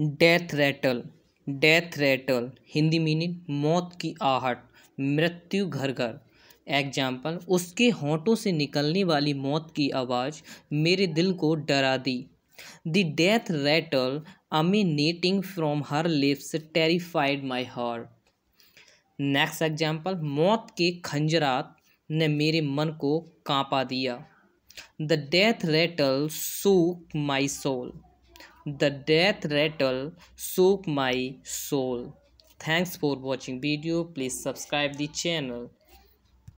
Death rattle death rattle Hindi meaning मौत की आहट मृत्यु घर घर एग्जाम्पल उसके होंठों से निकलने वाली मौत की आवाज़ मेरे दिल को डरा दी the death rattle emanating from her lips terrified my heart next example मौत के खंजरात ने मेरे मन को कांपा दिया the death rattle shook my soul The death rattle shook my soul. Thanks for watching video. Please subscribe the channel.